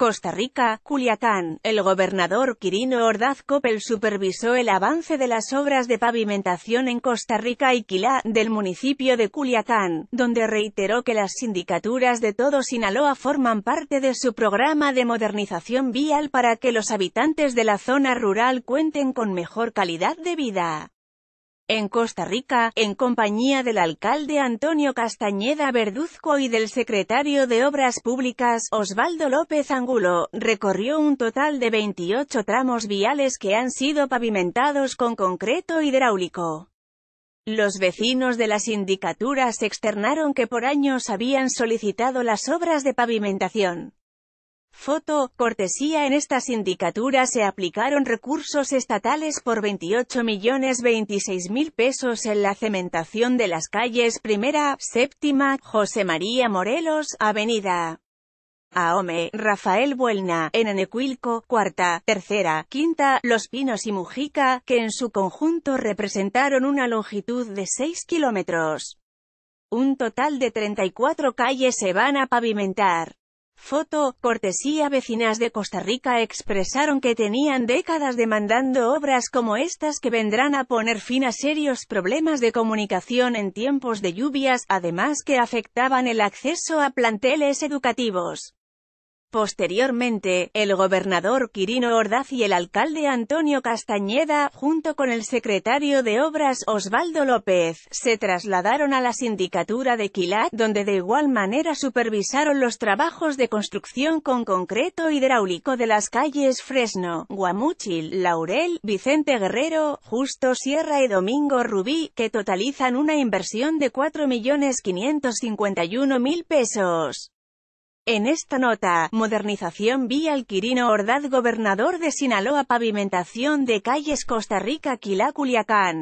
Costa Rica, Culiacán, el gobernador Quirino Ordaz Copel supervisó el avance de las obras de pavimentación en Costa Rica y Quilá, del municipio de Culiacán, donde reiteró que las sindicaturas de todo Sinaloa forman parte de su programa de modernización vial para que los habitantes de la zona rural cuenten con mejor calidad de vida en Costa Rica, en compañía del alcalde Antonio Castañeda Verduzco y del secretario de Obras Públicas, Osvaldo López Angulo, recorrió un total de 28 tramos viales que han sido pavimentados con concreto hidráulico. Los vecinos de las sindicaturas externaron que por años habían solicitado las obras de pavimentación. Foto, cortesía en esta sindicatura se aplicaron recursos estatales por 28 millones 26 mil pesos en la cementación de las calles Primera, Séptima, José María Morelos, Avenida. Aome, Rafael Buelna, en 3 Cuarta, Tercera, Quinta, Los Pinos y Mujica, que en su conjunto representaron una longitud de 6 kilómetros. Un total de 34 calles se van a pavimentar. Foto, cortesía vecinas de Costa Rica expresaron que tenían décadas demandando obras como estas que vendrán a poner fin a serios problemas de comunicación en tiempos de lluvias, además que afectaban el acceso a planteles educativos. Posteriormente, el gobernador Quirino Ordaz y el alcalde Antonio Castañeda, junto con el secretario de Obras Osvaldo López, se trasladaron a la sindicatura de Quilat, donde de igual manera supervisaron los trabajos de construcción con concreto hidráulico de las calles Fresno, Guamuchil, Laurel, Vicente Guerrero, Justo Sierra y Domingo Rubí, que totalizan una inversión de 4.551.000 pesos. En esta nota, modernización vía Quirino Ordaz Gobernador de Sinaloa Pavimentación de calles Costa Rica Quilá Culiacán